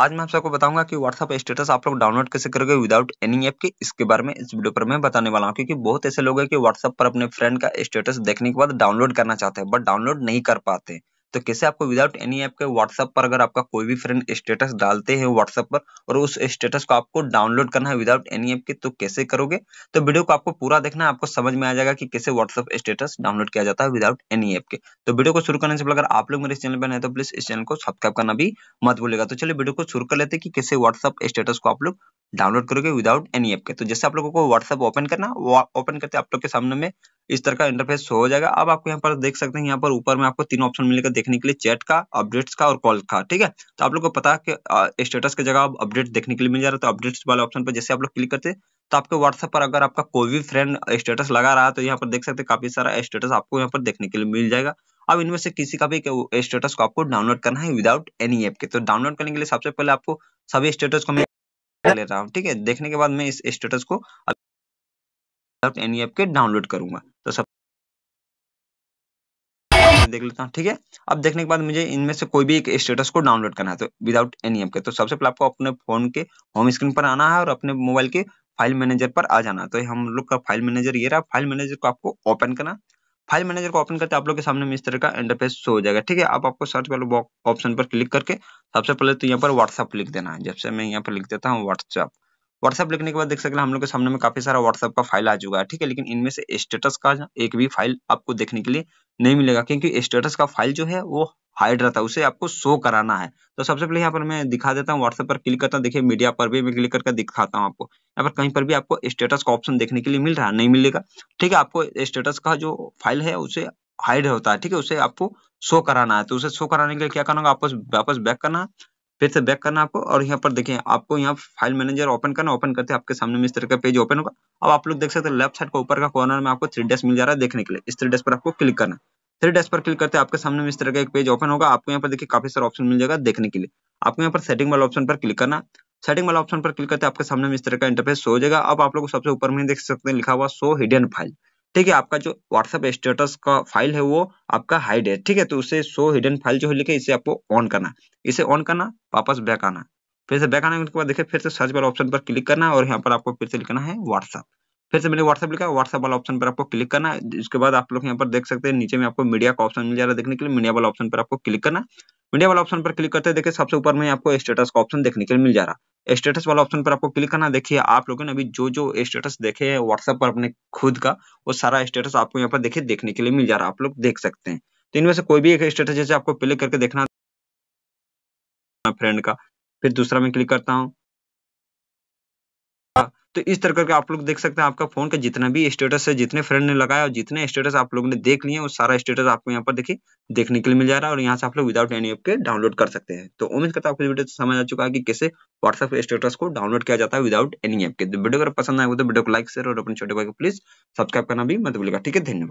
आज मैं आप सबको बताऊंगा कि व्हाट्सअप स्टेटस आप लोग डाउनलोड कैसे करोगे विदाउट एनी ऐप के इसके बारे में इस वीडियो पर मैं बताने वाला हूँ क्योंकि बहुत ऐसे लोग हैं कि व्हाट्सअप पर अपने फ्रेंड का स्टेटस देखने के बाद डाउनलोड करना चाहते हैं बट डाउनलोड नहीं कर पाते तो कैसे आपको विदाउट एनी ऐप के व्हाट्सएप पर अगर आपका कोई भी फ्रेंड स्टेटस डालते हैं व्हाट्सएप पर और उस स्टेटस को आपको डाउनलोड करना है विदाउट एनी ऐप के तो कैसे करोगे तो वीडियो को आपको पूरा देखना आपको समझ में आ जाएगा कि कैसे व्हाट्सएप स्टेटस डाउनलोड किया जाता है विदाउट एनी ऐप के तो वीडियो को शुरू करने से पहले अगर आप लोग मेरे चैनल पर नहीं तो प्लीज इस चैनल को सब्सक्राइब करना भी मत भूलेगा तो चलिए वीडियो को शुरू कर लेते हैं कि कैसे व्हाट्सअप स्टेटस को आप लोग डाउनलोड करोगे विदाउट एनी ऐप के तो जैसे आप लोगों को व्हाट्सएप ओपन करना ओपन करते आप लोग के सामने में इस तरह का इंटरफेस हो जाएगा अब आपको यहाँ पर देख सकते हैं यहाँ पर ऊपर में आपको तीन ऑप्शन मिलेगा देखने के लिए चैट का अपडेट्स का और कॉल का ठीक है तो आप लोग को पता है कि स्टेटस की जगह अपडेट देखने के लिए मिल जा रहा है तो अपडेट्स वाले ऑप्शन पर जैसे आप लोग क्लिक करते हैं तो आपके व्हाट्सएप पर अगर आपका कोई भी फ्रेंड स्टेटस लगा रहा है तो यहाँ पर देख सकते हैं काफी सारा स्टेटस आपको यहाँ पर देखने के लिए मिल जाएगा अब इनमें से किसी का भी स्टेटस को आपको डाउनलोड करना है विदाउट एनी ऐप के तो डाउनलोड करने के लिए सबसे पहले आपको सभी स्टेटस को मैं ले रहा हूँ ठीक है देखने के बाद मैं इस स्टेटस को एनी ऐप के डाउनलोड करूंगा तो सब देख लेता हूँ ठीक है अब देखने के बाद मुझे इनमें से कोई भी एक स्टेटस को डाउनलोड करना है तो विदाउट एनी एप के तो सबसे पहले आपको अपने फोन के होम स्क्रीन पर आना है और अपने मोबाइल के फाइल मैनेजर पर आ जाना तो हम लोग का फाइल मैनेजर ये रहा फाइल मैनेजर को आपको ओपन करना फाइल मैनेजर को ओपन करते आप लोग के सामने इस तरह का इंटरफेस शो हो जाएगा ठीक है आप आपको सर्च वाले ऑप्शन पर क्लिक करके सबसे पहले तो यहाँ पर व्हाट्सअप लिख देना है जब से मैं यहाँ पर लिख देता हूँ व्हाट्सअप व्हाट्सएप लिखने के बाद देख सकते हैं हम लोग के सामने में काफी सारा व्हाट्सएप का फाइल आ चुका है ठीक है लेकिन इनमें से स्टेटस का एक भी फाइल आपको देखने के लिए नहीं मिलेगा क्योंकि स्टेटस का फाइल जो है वो हाइड रहता है उसे आपको शो कराना है तो सबसे पहले यहाँ पर मैं दिखा देता हूँ व्हाट्सएप पर क्लिक करता हूँ देखिए मीडिया पर भी मैं क्लिक करके दिखाता हूँ आपको यहाँ पर कहीं पर भी आपको स्टेटस का ऑप्शन देखने के लिए मिल रहा है नहीं मिलेगा ठीक है आपको स्टेटस का जो फाइल है उसे हाइड होता है ठीक है उसे आपको शो कराना है तो उसे शो कराने के लिए क्या करना होगा आपस वापस बैक करना है फिर से बैक करना आपको और यहाँ पर देखिए आपको यहाँ फाइल मैनेजर ओपन करना ओपन करते आपके सामने में इस तरह का पेज ओपन होगा अब आप लोग देख सकते हैं लेफ्ट साइड का ऊपर का कॉर्नर में आपको थ्री डेस्क मिल जा रहा है देखने के लिए इस थ्री डेस्क पर आपको क्लिक करना थ्री डेस्क पर क्लिक करते आपके सामने में इस तरह का एक पेज ओपन होगा आपको यहाँ पर देखिए काफी सारे ऑप्शन मिल जाएगा देखने के लिए आपको यहाँ पर सेटिंग वाला ऑप्शन पर क्लिक करना सेटिंग वाला ऑप्शन पर क्लिक करते आपके सामने में इस तरह का इंटरफेस हो जाएगा अब आप लोग सबसे ऊपर में देख सकते हैं लिखा हुआ सो हिडन फाइल ठीक है आपका जो व्हाट्सएप स्टेटस का फाइल है वो आपका हाइड है ठीक है तो उसे शो हिडन फाइल जो है लिखे इसे आपको ऑन करना इसे ऑन करना वापस बैक आना फिर से बैक आने के बाद देखिए फिर से सर्च वाले ऑप्शन पर क्लिक करना है और यहाँ पर आपको फिर से लिखना है व्हाट्सअप फिर से मैंने व्हाट्सअप लिखा व्हाट्सअप वाला ऑप्शन पर आपको क्लिक करना है इसके बाद आप लोग यहाँ पर देख सकते हैं नीचे में आपको मीडिया का ऑप्शन मिल जा रहा है देखने के लिए मीडिया वाला ऑप्शन पर आपको क्लिक करना मीडिया वाला ऑप्शन पर क्लिक करते हैं देखिए सबसे ऊपर में आपको स्टेटस का ऑप्शन देखने के लिए मिल जा रहा स्टेटस वाला ऑप्शन पर आपको क्लिक करना देखिए आप लोगों ने अभी जो जो स्टेटस देखे हैं व्हाट्सएप पर अपने खुद का वो सारा स्टेटस आपको यहाँ पर देखिए देखने के लिए मिल जा रहा है आप लोग देख सकते हैं तो इनमें से कोई भी एक स्टेटस जैसे आपको क्लिक करके देखना फ्रेंड का फिर दूसरा में क्लिक करता हूँ तो इस तरह करके आप लोग देख सकते हैं आपका फोन का जितना भी स्टेटस है जितने फ्रेंड ने लगाया और जितने स्टेटस आप लोगों ने देख लिए वो सारा स्टेटस आपको यहाँ पर देखिए देखने के लिए मिल जा रहा है और यहाँ से आप लोग विदाउट एनी ऐप के डाउनलोड कर सकते हैं तो उम्मीद करता आपको वीडियो समझ आ चुका है कि कैसे व्हाट्सएप स्टेटस को डाउनलोड किया जाता है विदाउट एनी ऐप के तो वीडियो अगर पसंद आएगा तो वीडियो को लाइक शेयर और अपने छोटे भाई को प्लीज सब्सक्राइब करना भी मत मिलेगा ठीक है धन्यवाद